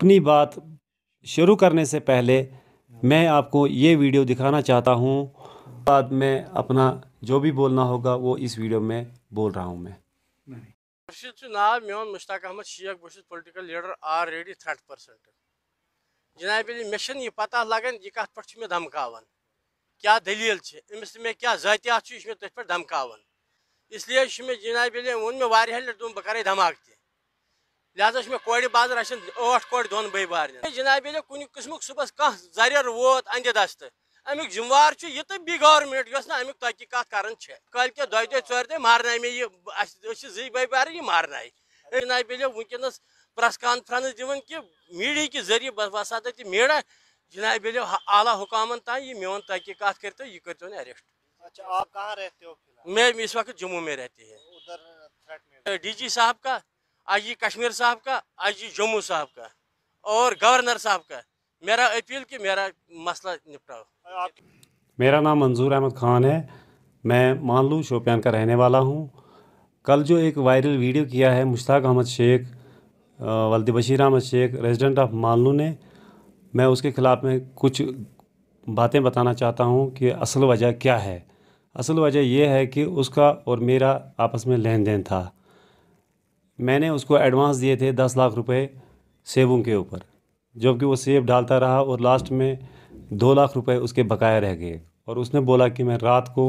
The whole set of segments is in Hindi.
अपनी बात शुरू करने से पहले मैं आपको ये वीडियो दिखाना चाहता हूँ बाद में अपना जो भी बोलना होगा वो इस वीडियो में बोल रहा हूँ मैं ना चुनाव मोन मुश्ताक अहमद शेख बहुत political leader already thirty percent जनाब मे पता लगन यह कत पे धमकान क्या दलील अमिस मे क्या जतियात मे तथ तो पे धमकान इसलिए मे जनाब वो मे लट दुम बह कर धमाक तह लिहाजा कोर बाज रचन आठ कोर दोन बे बार जनाब ये कुछ कस्म सुबह कह जर वो अंदे दस्त अमुक जिम्मेवार ये तो बी गवर्नमेंट यस ना तक तहकीकत कर कल के दह दह चोर दह मारन मे जी बे बार यह मारन जनाब ये वनकस प्रेस कानफ्रेंस दिवन कि मीडिया के जरिए बस वसा तक मीडिया जनाब ये आला हुकाम तय ये मोन तक तहकीकत कर यह कर अरेस्ट अच्छा आप कहाँ रहते हो मैं इस वक्त जम्मू में रहती है डी जी साहब का आज ये कश्मीर साहब का आज ये जम्मू साहब का और गवर्नर साहब का मेरा अपील कि मेरा मसला निपटाओ मेरा नाम मंजूर अहमद खान है मैं मानलू शोपियान का रहने वाला हूँ कल जो एक वायरल वीडियो किया है मुश्ताक अहमद शेख वल्दी बशीर अहमद शेख रेजिडेंट ऑफ मानलू ने मैं उसके ख़िलाफ़ में कुछ बातें बताना चाहता हूँ कि असल वजह क्या है असल वजह यह है कि उसका और मेरा आपस में लेन देन था मैंने उसको एडवांस दिए थे दस लाख रुपए सेबों के ऊपर जबकि वो सेब डालता रहा और लास्ट में दो लाख रुपए उसके बकाया रह गए और उसने बोला कि मैं रात को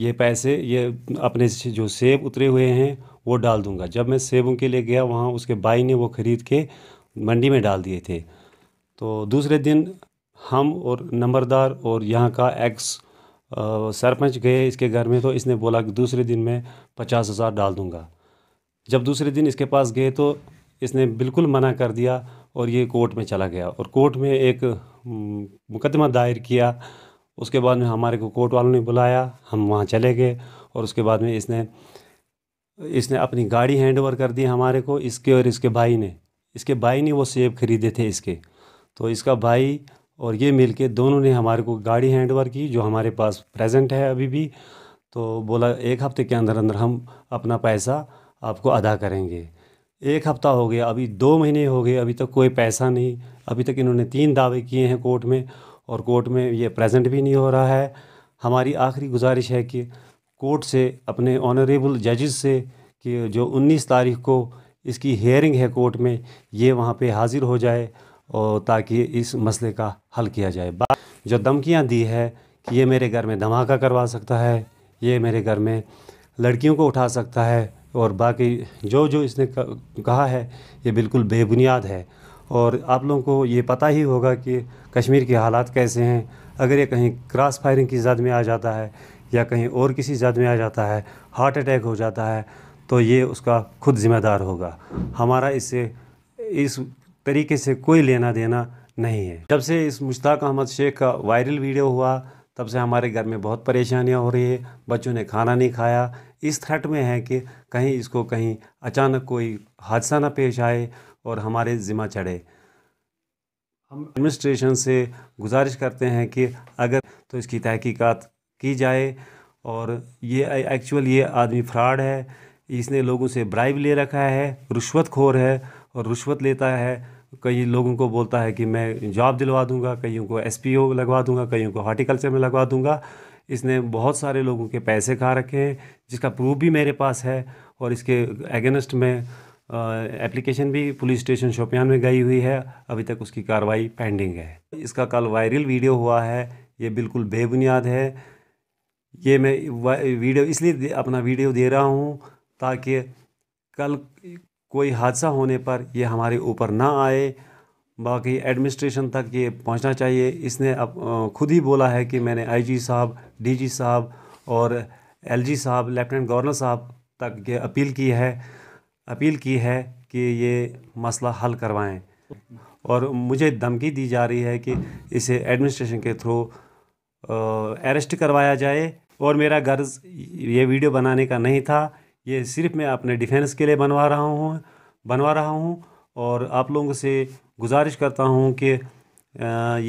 ये पैसे ये अपने जो सेब उतरे हुए हैं वो डाल दूंगा जब मैं सेबों के लिए गया वहाँ उसके भाई ने वो ख़रीद के मंडी में डाल दिए थे तो दूसरे दिन हम और नंबरदार और यहाँ का एक्स सरपंच गए इसके घर में तो इसने बोला कि दूसरे दिन मैं पचास हज़ार डाल दूँगा जब दूसरे दिन इसके पास गए तो इसने बिल्कुल मना कर दिया और ये कोर्ट में चला गया और कोर्ट में एक मुकदमा दायर किया उसके बाद में हमारे को कोर्ट वालों ने बुलाया हम वहाँ चले गए और उसके बाद में इसने इसने अपनी गाड़ी हैंड ओवर कर दी हमारे को इसके और इसके भाई ने इसके भाई ने वो सेब खरीदे थे इसके तो इसका भाई और ये मिल के दोनों ने हमारे को गाड़ी हैंड ओवर की जो हमारे पास प्रेजेंट है अभी भी तो बोला एक हफ्ते के अंदर अंदर हम अपना पैसा आपको अदा करेंगे एक हफ़्ता हो गया अभी दो महीने हो गए अभी तक कोई पैसा नहीं अभी तक इन्होंने तीन दावे किए हैं कोर्ट में और कोर्ट में ये प्रेजेंट भी नहीं हो रहा है हमारी आखिरी गुजारिश है कि कोर्ट से अपने ऑनरेबल जजेस से कि जो 19 तारीख को इसकी हेयरिंग है कोर्ट में ये वहाँ पे हाज़िर हो जाए और ताकि इस मसले का हल किया जाए बात जो धमकियाँ दी है कि ये मेरे घर में धमाका करवा सकता है ये मेरे घर में लड़कियों को उठा सकता है और बाकी जो जो इसने कहा है ये बिल्कुल बेबुनियाद है और आप लोगों को ये पता ही होगा कि कश्मीर के हालात कैसे हैं अगर ये कहीं क्रॉस फायरिंग की जद में आ जाता है या कहीं और किसी जद में आ जाता है हार्ट अटैक हो जाता है तो ये उसका खुद ज़िम्मेदार होगा हमारा इससे इस तरीके से कोई लेना देना नहीं है जब से इस मुश्ताक अहमद शेख का वायरल वीडियो हुआ तब से हमारे घर में बहुत परेशानियां हो रही है बच्चों ने खाना नहीं खाया इस थ्रेट में है कि कहीं इसको कहीं अचानक कोई हादसा ना पेश आए और हमारे ज़िम्मा चढ़े हम एडमिनिस्ट्रेशन से गुजारिश करते हैं कि अगर तो इसकी तहकीकात की जाए और ये एक्चुअल ये आदमी फ्रॉड है इसने लोगों से ब्राइब ले रखा है रिश्वत खोर है और रिश्वत लेता है कई लोगों को बोलता है कि मैं जॉब दिलवा दूंगा कईयों को एसपीओ लगवा दूंगा कईयों को हॉर्टिकल्चर में लगवा दूंगा इसने बहुत सारे लोगों के पैसे खा रखे हैं जिसका प्रूफ भी मेरे पास है और इसके अगेंस्ट में एप्लीकेशन भी पुलिस स्टेशन शोपियान में गई हुई है अभी तक उसकी कार्रवाई पेंडिंग है इसका कल वायरल वीडियो हुआ है ये बिल्कुल बेबुनियाद है ये मैं वीडियो इसलिए अपना वीडियो दे रहा हूँ ताकि कल कोई हादसा होने पर ये हमारे ऊपर ना आए बाकी एडमिनिस्ट्रेशन तक ये पहुंचना चाहिए इसने अब खुद ही बोला है कि मैंने आईजी साहब डीजी साहब और एलजी साहब लेफ्टिनेंट गवर्नर साहब तक ये अपील की है अपील की है कि ये मसला हल करवाएं और मुझे धमकी दी जा रही है कि इसे एडमिनिस्ट्रेशन के थ्रू अरेस्ट करवाया जाए और मेरा गर्ज ये वीडियो बनाने का नहीं था ये सिर्फ मैं अपने डिफेंस के लिए बनवा रहा हूँ बनवा रहा हूँ और आप लोगों से गुजारिश करता हूँ कि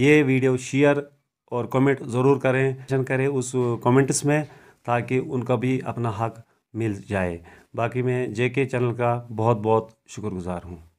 ये वीडियो शेयर और कमेंट ज़रूर करें करें उस कमेंट्स में ताकि उनका भी अपना हक मिल जाए बाकी मैं जेके चैनल का बहुत बहुत शुक्रगुजार हूँ